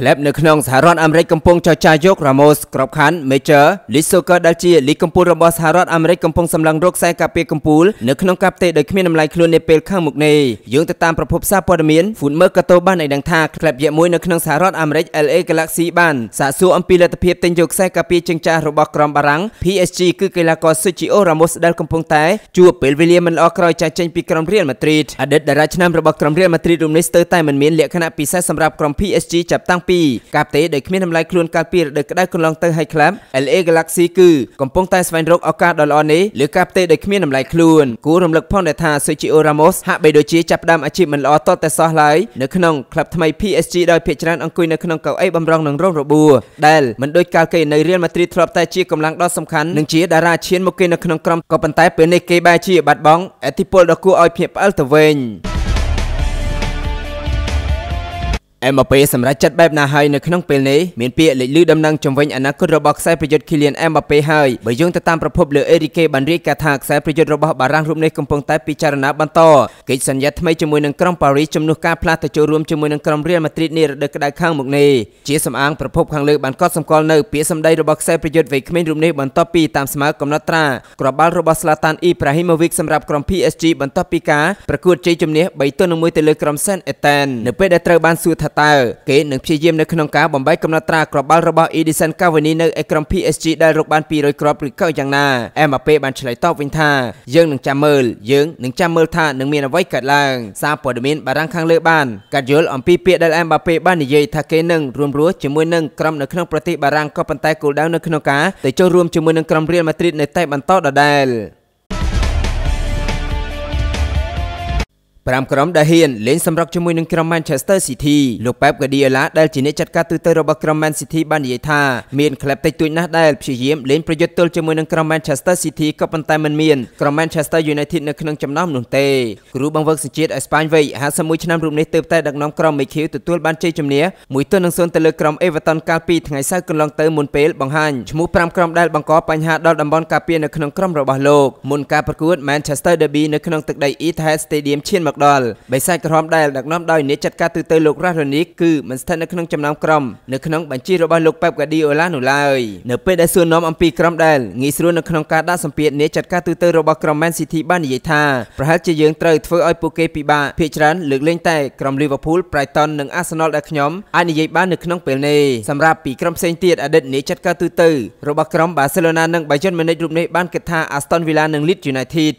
ក្លឹបនៅក្នុងសហរដ្ឋអាមេរិកកំពុងចរចាយក Ramos ក្របខ័ណ្ឌ Major League Soccer ដែលជាលីកកំពូលរបស់សហរដ្ឋអាមេរិកកំពុងសម្លឹងរកខ្សែការពារកំពូលនៅក្នុងការផ្ទេរដោយគ្មានតម្លៃខ្លួននាពេលខាងមុខនេះយោងទៅតាមប្រភពសារព័ត៌មាន Footmer ក៏ទៅបានឲ្យដឹងថាក្លឹបយមួយនៅក្នុងសហរដ្ឋអាមេរិក LA Galaxy បានសាកសួរអំពីលទ្ធភាពទិញយកខ្សែការពារជើងចាស់របស់ក្រុមបារាំង PSG គឺកីឡាករ Sergio Ramos ដែលកំពុងតែជួបពេលវេលាមិនល្អក្រោយចាកចេញពីក្រុម Real Madrid អតីតតារាឆ្នាំរបស់ក្រុម Real Madrid រំនេះស្ទើរតែមិនមានលក្ខណៈពិសេសសម្រាប់ក្រុម PSG ចាប់តាំង2ការផ្ទេរដោយគ្មានតម្លៃខ្លួនកាលពីរដូវក្តៅកន្លងទៅហើយខ្លាំង LA Galaxy គឺកំពុងតែស្វែងរកឱកាសដ៏ល្អនេះលើការផ្ទេរដោយគ្មានតម្លៃខ្លួនគួររំលឹកផងដែរថា Sergio Ramos ហាក់បីដូចជាចាប់ផ្ដើមអាជីពមិនល្អតតែសោះឡើយនៅក្នុងក្លឹបថ្មី PSG ដោយភាគច្រើនអង្គុយនៅក្នុងកៅអីបំរុងនឹងរងរបួសដែលមិនដូចកាលគេនៅ Real Madrid ធ្លាប់តែជាកម្លាំងដ៏សំខាន់និងជាតារាឈានមកគេនៅក្នុងក្រុមក៏ប៉ុន្តែពេលនេះគេបែរជាបាត់បង់អធិពលដ៏គួរឲ្យភ្ញាក់ផ្អើលទៅវិញ MOP សម្រាប់ចាត់បែបណាហើយនៅក្នុងពេលនេះមានពាក្យលេចលឺដំណឹងជំវិញអនាគតរបស់ខ្សែប្រយុទ្ធ Kylian Mbappe ហើយបើយោងទៅតាមប្រភពលើ Erike បានរាយការណ៍ថាខ្សែប្រយុទ្ធរបស់បារាំងរូបនេះកំពុងតែពិចារណាបន្តកិច្ចសន្យាថ្មីជាមួយនឹងក្រុម Paris ជំនួសការផ្លាស់ទៅចូលរួមជាមួយនឹងក្រុម Real Madrid នារដូវក្តៅខាងមុខនេះជាសំអាងប្រភពខាងលើបានកត់សម្គាល់នៅពាក្យសម្ដីរបស់ខ្សែប្រយុទ្ធវ័យក្មេងរូបនេះបន្ទាប់ពីតាមស្មើកំណត់ត្រាក្របាល់របស់ Zlatan Ibrahimovic សម្រាប់ក្រុម PSG បន្ទាប់ពីការប្រកួតជ័យជំនះ3ទៅ1ទៅលើក្រុម Saint-Étienne នៅពេលដែលត្រូវបានសួរថាថាតើគេនឹងព្យាយាមនៅក្នុងការបំបីកំណត់ត្រាក្របាល់របស់ Edison Cavani នៅឯក្រុម PSG ដែលរកបាន200គ្រាប់ឬក៏យ៉ាងណា Mbappe បានឆ្លើយតបវិញថាយើងនឹងចាំមើលយើងនឹងចាំមើលថានឹងមានអ្វីកើតឡើងសារព័ត៌មានបារាំងខាងលើបានកាត់យល់អំពីពាក្យដែល Mbappe បាននិយាយថាគេនឹងរួមរស់ជាមួយនឹងក្រុមនៅក្នុងប្រទេសបារាំងក៏ប៉ុន្តែគោលដៅនៅក្នុងការទៅចូលរួមជាមួយនឹងក្រុមរៀលម៉ាឌ្រីតនៅតែបន្តដដែល5ក្រុមដែលហ៊ានលេងសម្រុកជាមួយនឹងក្រុម Manchester City លោកប៉េប Guardiola ដែលជាអ្នកចាត់ការទូតរបស់ក្រុម Man City បាននិយាយថាមានក្លឹបតិចតួចណាស់ដែលព្យាយាមលេងប្រយុទ្ធទល់ជាមួយនឹងក្រុម Manchester City ក៏ប៉ុន្តែមិនមានក្រុម Manchester United នៅក្នុងចំណោមនោះទេគ្រូបង្វឹកសញ្ជាតិអេស្ប៉ាញវ័យ51ឆ្នាំរូបនេះទើបតែដឹកនាំក្រុម Mikel ទទួលបានជ័យជំនះ1ទល់នឹង0ទៅលើក្រុម Everton កាលពីថ្ងៃសៅរ៍កន្លងទៅមុនពេលបង្ហាញឈ្មោះ5ក្រុមដែលបង្កបញ្ហាដល់តំបន់ការពារនៅក្នុងក្រុមរបស់លោកមុនការប្រកួត Manchester Derby នៅក្នុងទឹកដី Etihad Stadium ឈានមកដល់បិសាចក្រហមដែលដឹកនាំដោយអ្នកចាត់ការទូតទៅលោករ៉ារ៉ានីគឺមិនស្ថិតនៅក្នុងចំណោមក្រុមនៅក្នុងបញ្ជីរបស់លោកប៉េបកាឌីអូឡានោះឡើយនៅពេលដែលសួរនាំអំពីក្រុមដែលងាយស្រួលនៅក្នុងការដាក់សម្ពាធអ្នកចាត់ការទូតទៅរបស់ក្រុម Man City បាននិយាយថាប្រហែលជាយើងត្រូវធ្វើឲ្យពួកគេពិបាកភាគច្រើនលើកលែងតែក្រុម Liverpool Brighton និង Arsenal ដែលខ្ញុំអាចនិយាយបាននៅក្នុងពេលនេះសម្រាប់ពីក្រុមផ្សេងទៀតអតីតអ្នកចាត់ការទូតទៅរបស់ក្រុម Barcelona និង Bayern Munich រូបនេះបានគិតថា Aston Villa និង Leeds United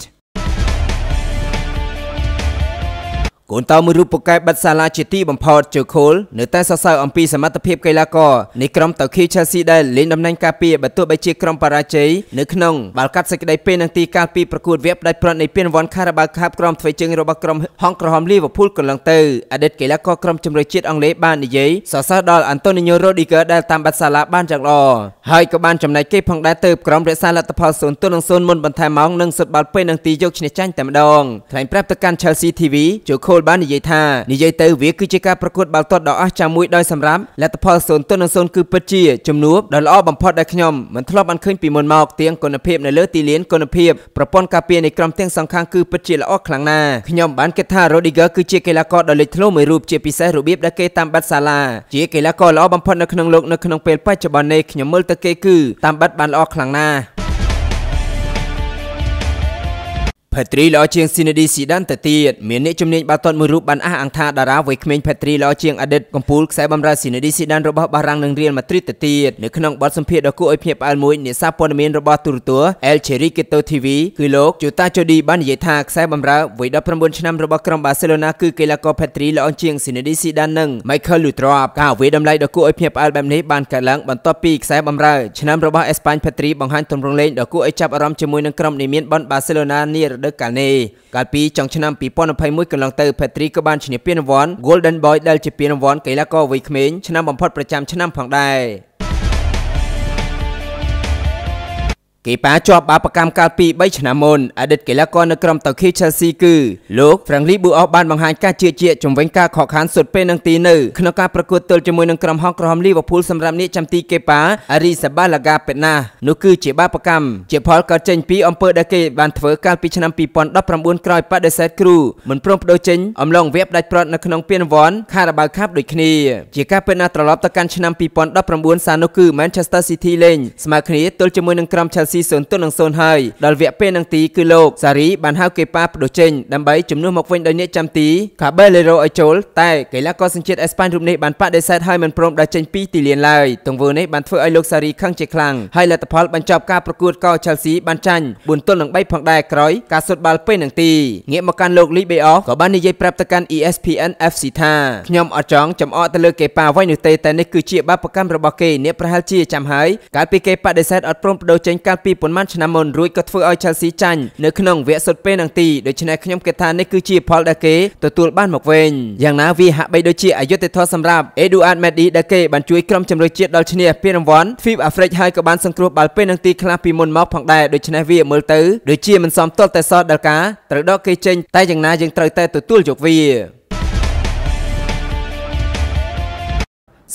កូនតោមួយរូបពូកែបិទសាឡាជាទីបំផុតជើខូលនៅតែសរសើរអំពីសមត្ថភាពកីឡាករនៃក្រុមតូគី Chelsea ដែលលេងតំណែងការពារបើទោះបីជាក្រុមបរាជ័យនៅក្នុងបាល់កាត់សេចក្តីពេលនាទីកាលពីប្រកួតវគ្គផ្ដាច់ព្រាត់នៃពានរង្វាន់ Carabao Cup ក្រុមធ្វើជើងរបស់ក្រុមហងក្រហម Liverpool កន្លងទៅអតីតកីឡាករក្រុមជម្រើសជាតិអង់គ្លេសបាននិយាយសរសើរដល់ Antonio Rudiger ដែលតាមបាត់សាឡាបានយ៉ាងល្អហើយក៏បានចំណែកគេផងដែរទៅក្រុមរក្សាលទ្ធផល0ទល់នឹង0មុនបន្ថែមម៉ោងនិងសុទ្ធបាល់ពេលនាទីយកឈ្នះចាញ់តែម្ដងថ្លែងប្រាប់ទៅកាន់ Chelsea TV ជើខូលលបាននិយាយថានិយាយទៅវាគឺជាការប្រកួតបាល់ទាត់ដ៏អស្ចារ្យមួយដោយសម្រាប់លទ្ធផល0ទល់នឹង0គឺពិតជាជំនួបដ៏ល្អបំផុតដែលខ្ញុំមិនធ្លាប់បានឃើញពីមុនមកទាំងគុណភាពនៅលើទីលានគុណភាពប្រព័ន្ធការពារនៃក្រុមទាំងសងខាងគឺពិតជាល្អខ្លាំងណាស់ខ្ញុំបានគិតថា Rodiger គឺជាកីឡាករដ៏លេចធ្លោមួយរូបជាពិសេសរបៀបដែលគេតាមបាត់សាឡាជាកីឡាករល្អបំផុតនៅក្នុងលោកនៅក្នុងពេលបច្ចុប្បន្ននេះខ្ញុំមើលទៅគេគឺតាមបាត់បានល្អខ្លាំងណាស់ Petri ល្អជាង Zinedine Zidane ទៅទៀតមានអ្នកជំនាញបាល់ទាត់មួយរូបបានអះអាងថាតារាវ័យក្មេង Petri ល្អជាងអតីតកំពូលខ្សែបម្រើ Zinedine Zidane របស់បារាំងនឹងរៀលម៉ាឌ្រីតទៅទៀតនៅក្នុងបទសម្ភាសន៍ដ៏គួរឲ្យភ្ញាក់ផ្អើលមួយអ្នកសារព័ត៌មានរបស់ទូរទស្សន៍ El Chiringuito TV គឺលោក Jota Jody បាននិយាយថាខ្សែបម្រើវ័យ19ឆ្នាំរបស់ក្រុម Barcelona គឺកីឡាករ Petri ល្អជាង Zinedine Zidane និង Michael Laudrup ការវាយតម្លៃដ៏គួរឲ្យភ្ញាក់ផ្អើលបែបនេះបានកើតឡើងបន្ទាប់ពីខ្សែបម្រើឆ្នាំរបស់ Espagne Petri បង្ហាញទម្រង់លេងដ៏គួរឲ្យចាប់អារម្មណ៍ជាមួយនឹងក្រុមនាមមានបន Barcelona នារដូវរកាលនេះកាលពីចុងឆ្នាំ2021កន្លងទៅ Patrick ក៏បានឈ្នះពានរង្វាន់ Golden Boy ដែលជាពានរង្វាន់កីឡាករវ័យក្មេងឆ្នាំបំផុតប្រចាំឆ្នាំផងដែរគេប៉ាជាប់បាបកម្មកាលពី3ឆ្នាំមុនអតីតកីឡាករនៅក្រុមតូខេ Chelsea គឺលោក Franklin Buoff បានបង្ហាញការជឿជាក់ជំវិញការខកខានសុទ្ធពេលនឹងទីនៅក្នុងការប្រកួតទល់ជាមួយនឹងក្រុមហុកក្រហម Liverpool សម្រាប់អ្នកចាំទីគេប៉ា Arrizabal Lagapena នោះគឺជាបាបកម្មជាផលកើតចេញពីអំពើដែលគេបានធ្វើកាលពីឆ្នាំ2019ក្រោយបដិសេធគ្រូមិនព្រមបដូរចេញអំឡុងវគ្គផ្ដាច់ប្រត់នៅក្នុងពានរង្វាន់ Carabao Cup ដូចគ្នាជាការពិតណាស់ត្រឡប់ទៅកាន់ឆ្នាំ2019សានោះគឺ Manchester City លេងស្មើគ្នាទល់ជាមួយនឹងក្រុម Chelsea 40ទនឹង0ហើយដល់វគ្គពេលនឹងទីគឺលោកសារីបានហៅគេប៉ាផ្ដួចចេញដើម្បីជំនួសមកវិញដោយអ្នកចាំទីកាបេលេរ៉ូឲ្យចូលតែកីឡាករសញ្ជាតិអេស្ប៉ាញរូបនេះបានបដិសេធហើយមិនព្រមដើរចេញពីទីលានឡើយទង្វើនេះបានធ្វើឲ្យលោកសារីខឹងជាខ្លាំងហើយលទ្ធផលបញ្ចប់ការប្រកួតក៏ Chelsea បានចាញ់4ទល់នឹង3ផងដែរក្រោយការសុតបាល់ពេលនឹងទីងាកមកកាន់លោក Lee Beoff ក៏បាននិយាយប្រាប់ទៅកាន់ ESPN FC ថាខ្ញុំអត់ចង់ចំអកទៅលើគេប៉ាអ្វីនោះទេតែនេះគឺជាបាបកម្មរបស់គេអ្នកប្រហែលជាចាំហើយកាលពីគេបដិសេធអត់ព្រមបដូរចេញកាលពីពីប៉ុន្មានឆ្នាំមុនរួចក៏ធ្វើឲ្យ Chelsea ចាញ់នៅក្នុងវគ្គសុទ្ធពេលនឹងទីដូច្នេះខ្ញុំគិតថានេះគឺជាផលដែលគេទទួលបានមកវិញយ៉ាងណាវាហាក់បីដូចជាអយុត្តិធម៌សម្រាប់ Eduard Mendy ដែលគេបានជួយក្រុមជំនួយជាតិដល់ឈ្នះពានរង្វាន់ FIFA Africa ហើយក៏បានសង្គ្រោះបាល់ពេលនឹងទីខ្លះពីមុនមកផងដែរដូច្នេះវាមើលទៅដូចជាមិនសមទាល់តែសោះដល់ការត្រូវដកគេចេញតែយ៉ាងណាយើងត្រូវតែទទួលយកវា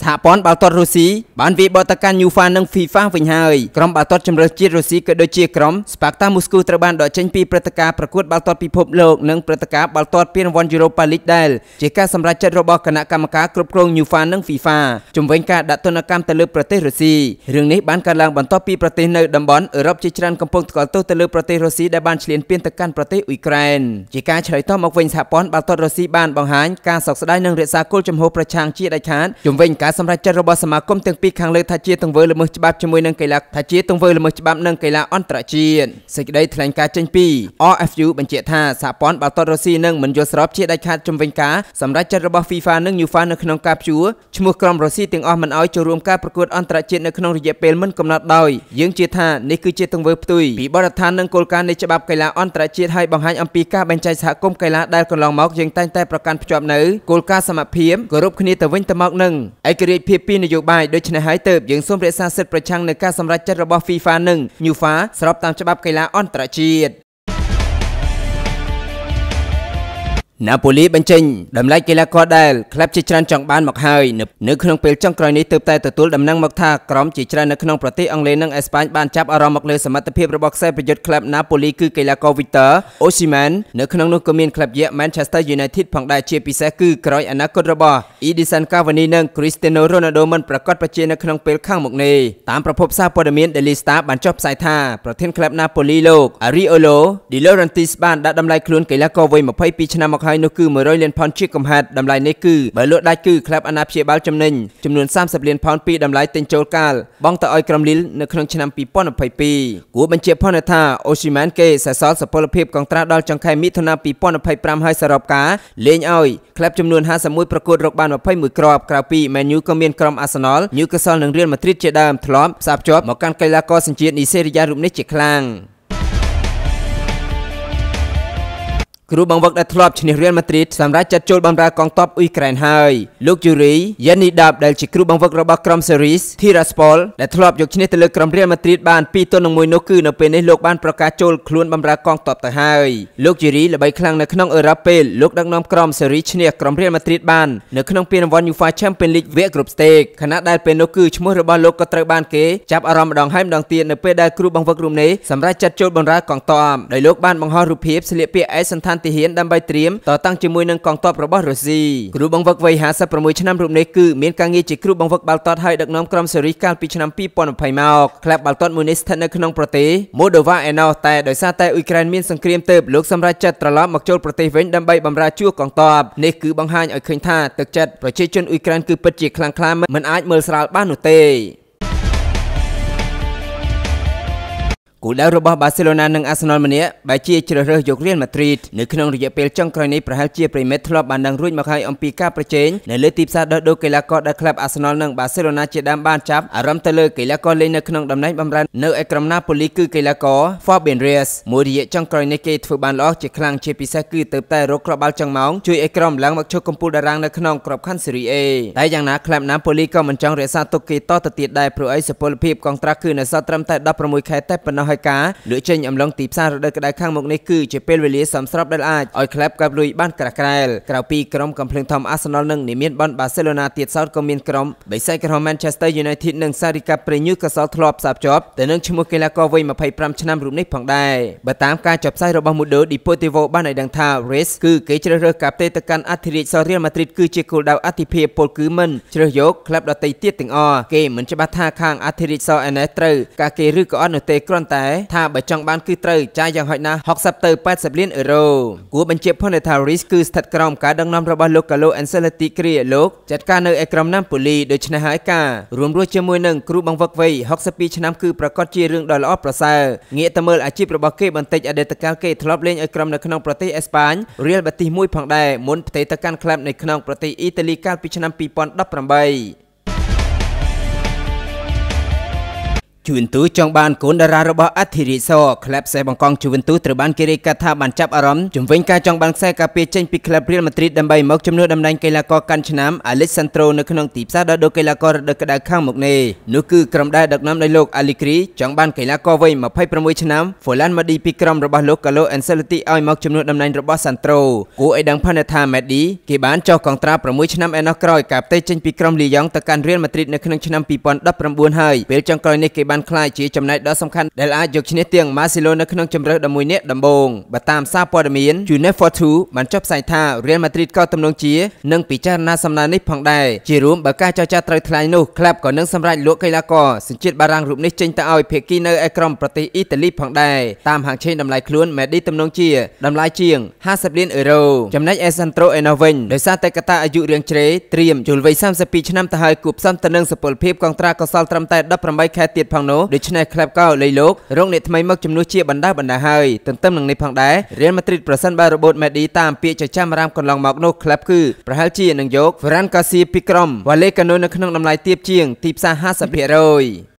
សហព័ន្ធបាល់ទាត់រុស្ស៊ីបានវាយបកទៅកាន់ UEFA និង FIFA វិញហើយក្រុមបាល់ទាត់ជម្រើសជាតិរុស្ស៊ីក៏ដូចជាក្រុម Sparta Moscow ត្រូវបានដកចេញពីព្រឹត្តិការណ៍ប្រកួត បាល់ទាត់ពិភពលោកនិងព្រឹត្តិការណ៍បាល់ទាត់ពានរង្វាន់ Europa League ដែលជាការសម្រេចចិត្តរបស់គណៈកម្មការគ្រប់គ្រង UEFA និង FIFA ជំវិញការដាក់ទណ្ឌកម្មទៅលើប្រទេសរុស្ស៊ីរឿងនេះបានកើតឡើងបន្ទាប់ពីប្រទេសនៅតំបន់អឺរ៉ុបជាច្រើនកំពុងថ្កោលទោសទៅលើប្រទេសរុស្ស៊ីដែលបានឈ្លានពានទៅកាន់ប្រទេសអ៊ុយក្រែនជាការឆ្លើយតបមកវិញសហព័ន្ធបាល់ទាត់រុស្ស៊ីបានបង្ហាញ ការសោកស្ដាយនិងរក្សាគោលជំហរប្រឆាំងជាដាច់ខាតជំវិញការសម្រេចចិត្តរបស់សមាគមទាំងពីរខាងលើថាជាទង្វើល្មើសច្បាប់ជាមួយនឹងកីឡាថាជាទង្វើល្មើសច្បាប់និងកីឡាអន្តរជាតិសេចក្តីថ្លែងការណ៍ចេញពី RFU បញ្ជាក់ថាសហព័ន្ធបាល់ទាត់រុស្ស៊ីនឹងមិនយល់ស្របជាដាច់ខាតជំវិញការសម្រេចចិត្តរបស់ FIFA និង UEFA នៅក្នុងការព្យួរឈ្មោះក្រុមរុស្ស៊ីទាំងអស់មិនឲ្យចូលរួមការប្រកួតអន្តរជាតិនៅក្នុងរយៈពេលមិនកំណត់ដោយយើងជឿថានេះគឺជាទង្វើផ្ទុយពីបទដ្ឋាននិងគោលការណ៍នៃច្បាប់កីឡាអន្តរជាតិហើយបង្ហាញអំពីការបែងចែកសហគមន៍កីឡាដែលកន្លងមកយើងតែងតែប្រកាន់ភ្ជាប់នៅគោលការណ៍សមភាពគោរពគ្នាទៅវិញទៅមកនិងអឯករាជ្យភាពពីនយោបាយដូច្នេះហើយទៅយើងសូមរក្សាសិទ្ធិប្រឆាំងនឹងការសម្រេចចិត្តរបស់ FIFA និង UEFA ស្របតាមច្បាប់កីឡាអន្តរជាតិណាប៉ូលីបញ្ចេញតម្លៃកីឡាករដែលក្លឹបជាច្រើនចង់បានមកហើយនៅក្នុងពេលចុងក្រោយនេះទើបតែទទួលដំណឹងមកថាក្រុមជាច្រើននៅក្នុងប្រទេសអង់គ្លេសនិងអេស្ប៉ាញបានចាប់អារម្មណ៍មកលើសមត្ថភាពរបស់ខ្សែប្រយុទ្ធក្លឹបណាប៉ូលីគឺកីឡាករ Victor Osimhen នៅក្នុងនោះក៏មានក្លឹបយក Manchester United ផងដែរជាពិសេសគឺក្រោយអនាគតរបស់ Edison Cavani និង Cristiano Ronaldo មិនប្រកាសប្រជានៅក្នុងពេលខាងមុខនេះតាមប្រភពសារព័ត៌មាន Daily Star បានចុះផ្សាយថាប្រធានក្លឹបណាប៉ូលីលោក Ariolo Di Laurentiis បានដាក់តម្លៃខ្លួនកីឡាករវ័យ22ឆ្នាំមកហើយហើយនោះគឺ100លានផុនជាកំហិតតម្លៃនេះគឺបើលក់ដាច់គឺក្លាប់អាណាព្យាបាលចំណេញចំនួន30លានផុនពីតម្លៃទិញចូលកាលបង់ទៅឲ្យក្រុមលីលនៅក្នុងឆ្នាំ2022គួរបញ្ជាផុនថាអូស៊ីម៉ានគេសសល់សពលភាពកងត្រាស់ដល់ចុងខែមិថុនា2025ហើយសរុបការលេងឲ្យក្លាប់ចំនួន51ប្រកួតរកបាន21គ្រាប់ក្រៅពី Man U ក៏មានក្រុម Arsenal Newcastle និង Real Madrid ជាដើមធ្លាប់ផ្សារភ្ជាប់មកកាន់កីឡាករសញ្ជាតិនីសេរីយ៉ារូបនេះជាខ្លាំងគ្រូបង្វឹកដែលធ្លាប់ឈ្នះរៀលម៉ាឌ្រីតសម្រាប់ចាត់ចូលបម្រើកងទ័ពអ៊ុយក្រែនហើយលោកយូរីយ៉ានីដាប់ដែលជាគ្រូបង្វឹករបស់ក្រុមសេរីសធីរ៉ាស្ប៉លដែលធ្លាប់យកឈ្នះទៅលើក្រុមរៀលម៉ាឌ្រីតបាន2ទល់នឹង1នោះគឺនៅពេលនេះលោកបានប្រកាសចូលខ្លួនបម្រើកងទ័ពទៅហើយលោកយូរីល្បីខ្លាំងនៅក្នុងអឺរ៉ុបពេលលោកដឹកនាំក្រុមសេរីឈ្នះក្រុមរៀលម៉ាឌ្រីតបាននៅក្នុងពានរង្វាន់ UEFA Champions League វគ្គគ្រប់ស្ទេកខណៈដែលពេលនោះគឺឈ្មោះរបស់លោកក៏ត្រូវបានគេចាប់អារម្មណ៍ម្ដងហើយម្ដងទៀតនៅពេលដែលគ្រូបង្វឹករូបនេះសម្រាប់ចាត់ចូលបម្រើកងទ័ពដោយលោកបានបង្ហោះរូបភាពស្លៀកពាក់ឯកសណ្ឋានទាហានដើម្បីត្រៀមតតាំងជាមួយនឹងកងទ័ពរបស់រុស្ស៊ីគ្រូបង្វឹកវ័យ56ឆ្នាំរូបនេះគឺមានការងារជាគ្រូបង្វឹកបាល់ទាត់ហើយដឹកនាំក្រុមសេរីកាលពីឆ្នាំ2020មកក្លាបបាល់ទាត់មួយនេះស្ថិតនៅក្នុងប្រទេសម៉ូដូវ៉ាឯណោះតែដោយសារតែអ៊ុយក្រែនមានសង្គ្រាមទើបលោកសម្រេចចិត្តត្រឡប់មកចូលប្រទេសវិញដើម្បីបម្រើជួរកងទ័ពនេះគឺបង្ហាញឲ្យឃើញថាទឹកចិត្តប្រជាជនអ៊ុយក្រែនគឺពិតជាខ្លាំងក្លាមិនអាចមើលស្រាលបាននោះទេគោលដៅរបស់បាសេឡូណានិងអាសណលម្នាក់បែជាជ្រើសរើសយករៀលម៉ាឌ្រីតនៅក្នុងរយៈពេលចុងក្រោយនេះប្រហែលជាប្រិមិត្តធ្លាប់បានដឹងរួចមកហើយអំពីការប្រជែងនៅលើទីផ្សារដោះដូរកីឡាករដែលក្លឹបអាសណលនិងបាសេឡូណាជាដើមបានចាប់អារម្មណ៍ទៅលើកីឡាករលេងនៅក្នុងតំណែងបម្រើនៅឯក្រុមណាប៉ូលីគឺកីឡាករ Fabian Ruiz មួយរយៈចុងក្រោយនេះគេធ្វើបានល្អជាខ្លាំងជាពិសេសគឺទៅតែរកគ្រាប់បាល់ចុងម៉ោងជួយឲ្យក្រុមឡើងមកឈរកំពូលតារាងនៅក្នុងក្របខ័ណ្ឌ Serie A តែយ៉ាងណាក្លឹបណាប៉ូលីក៏មិនចង់រក្សាទុកគេតទៅទៀតដែរព្រោះអីសុពលភាពកងត្រាស់គឺនៅសល់ត្រឹមតែ16ខែតែប៉ុណ្ណោះហើយការលក់ចេញអំឡុងទីផ្សាររដូវក្តៅខាងមុខនេះគឺជាពេលវេលាសមស្របដែលអាចឲ្យក្លឹបកាប់លុយបានក្រាស់ក្រែលក្រៅពីក្រុមកំភ្លើងធំ Arsenal និងនិមៀនបនបាសេឡូណាទៀតសោតក៏មានក្រុមបិសេកក្រុម Manchester United និង Sarika Prenew ក៏សល់ធ្លាប់ផ្សារភ្ជាប់ទៅនឹងឈ្មោះកីឡាករវ័យ25ឆ្នាំរូបនេះផងដែរបើតាមការចុះផ្សាយរបស់ Mundo Deportivo បានឲ្យដឹងថា Race គឺគេជ្រើសរើសការផ្ទេរទៅកាន់អធិរាជសរ Real Madrid គឺជាគោលដៅអធិភាពពលគឺមិនជ្រើសយកក្លឹបដទៃទៀតទាំងអស់គេមិនច្បាស់ថាខាងអធិរាជសរឯណេះត្រូវការគេឬក៏អត់នោះទេគ្រាន់តែដែរថាបើចង់បានគឺត្រូវចាយយ៉ាងហោចណាស់60ទៅ80លានអឺរ៉ូគួរបញ្ជាក់ផងថា Risk គឺស្ថិតក្រោមការដឹកនាំរបស់លោក Carlo Ancelotti គ្រាលោកចាត់ការនៅឯក្រុមណាំប៉ូលីដូច្នេះហើយការរួមរស់ជាមួយនឹងគ្រូបង្វឹកវ័យ62ឆ្នាំគឺប្រកាសជារឿងដ៏ល្អប្រសើរងាកទៅមើលអាជីពរបស់គេបន្តិចអតីតកាលគេធ្លាប់លេងឲ្យក្រុមនៅក្នុងប្រទេសអេស្ប៉ាញ Real Betis មួយផងដែរមុនផ្ទេរទៅកាន់ក្លឹបនៅក្នុងប្រទេសអ៊ីតាលីកាលពីឆ្នាំ2018ជួនទូចង់បានកូនតារារបស់អធិរិសរក្លឹបសេះបង្កងជួនទូត្រូវបានគេរាយការណ៍ថាបានចាប់អារម្មណ៍ជំវិញការចង់បានខ្សែការពារចេញពីក្លឹបរៀលម៉ាឌ្រីតដើម្បីមកជំនួសតំណែងកីឡាករកាន់ឆ្នាំអាលិចសាន់ត្រូនៅក្នុងទីផ្សារដ៏ដូកីឡាកររដូវក្តៅខាងមុខនេះនោះគឺក្រុមដែលដឹកនាំដោយលោកអាលីគ្រីចង់បានកីឡាករវ័យ26ឆ្នាំហ្វូឡានម៉ាឌីពីក្រុមរបស់លោកកាឡូអេនសេលទីឲ្យមកជំនួសតំណែងរបស់សាន់ត្រូគួរឲ្យដឹងផានថាម៉េឌីគេបានចុះកងត្រា6ឆ្នាំឯណោះក្រោយការផ្ទេរចេញពីក្រុមលីយ៉ង់ទៅកាន់រៀលម៉ាឌ្រីតនៅក្នុងឆ្នាំ2019ហើយពេលចុងក្រោយនេះគេបានក្លាយជាចំណែកដ៏សំខាន់ដែលអាចយកឈ្នះទាំងម៉ាស៊ីឡូនៅក្នុងជម្រើស11នាក់ដំបូងបើតាមសារព័ត៌មាន Juventus បានចុះផ្សាយថា Real Madrid ក៏ទំនងជានឹងពិចារណាសំណើនេះផងដែរជារួមបើការចរចាត្រូវថ្លៃនោះក្លាបក៏នឹងសម្រេចលក់កីឡាករសញ្ជាតិបារាំងរូបនេះចេញទៅឲ្យភាគីនៅឯក្រមប្រទេសអ៊ីតាលីផងដែរតាមហាងឆេងតម្លៃខ្លួន Medi ទំនងជាតម្លៃជាង50លានអឺរ៉ូចំណែក Esantro ឯណោះវិញដោយសារតែកត្តាអាយុរាងជ្រេត្រៀមជុលវ័យ32ឆ្នាំទៅហើយគួបផ្សំទៅនឹងសុពលភាពកងត្រាកសលត្រឹមតែ18ខែទៀតផងងនោះដូច្នេះក្លែបកោលៃលោករងអ្នកថ្មីមកជំនួសជាបណ្ដាបណ្ដាហើយទន្ទឹមនឹងនេះផងដែររៀលម៉ាឌ្រីតប្រសិនបើរបូតមេឌីតាមពាក្យចចាមរាមកន្លងមកនោះក្លែបគឺប្រហែលជានឹងយក Ferran Garcia ពីក្រុម Vallecano នៅក្នុងតម្លៃទាបជាងទីផ្សារ50%